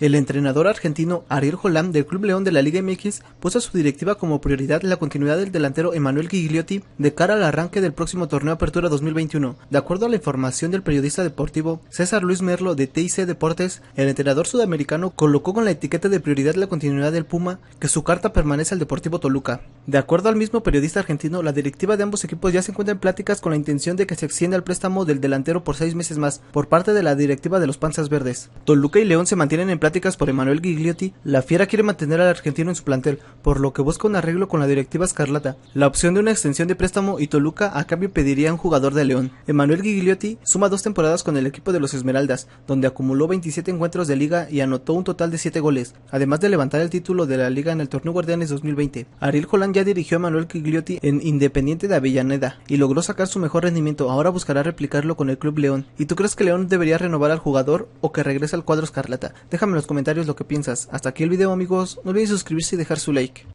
El entrenador argentino Ariel Jolán del Club León de la Liga MX puso a su directiva como prioridad la continuidad del delantero Emanuel Gigliotti de cara al arranque del próximo torneo Apertura 2021. De acuerdo a la información del periodista deportivo César Luis Merlo de TIC Deportes, el entrenador sudamericano colocó con la etiqueta de prioridad la continuidad del Puma que su carta permanece al Deportivo Toluca. De acuerdo al mismo periodista argentino, la directiva de ambos equipos ya se encuentra en pláticas con la intención de que se extienda el préstamo del delantero por seis meses más por parte de la directiva de los Panzas Verdes. Toluca y León se mantienen en pláticas por Emanuel Gigliotti. La Fiera quiere mantener al argentino en su plantel, por lo que busca un arreglo con la directiva escarlata, la opción de una extensión de préstamo y Toluca a cambio pediría un jugador de León. Emanuel Gigliotti suma dos temporadas con el equipo de los Esmeraldas, donde acumuló 27 encuentros de liga y anotó un total de 7 goles, además de levantar el título de la liga en el torneo Guardianes 2020. Ariel Holland dirigió a Manuel Quigliotti en Independiente de Avellaneda y logró sacar su mejor rendimiento, ahora buscará replicarlo con el Club León. ¿Y tú crees que León debería renovar al jugador o que regrese al cuadro escarlata? Déjame en los comentarios lo que piensas. Hasta aquí el video amigos, no olvides suscribirse y dejar su like.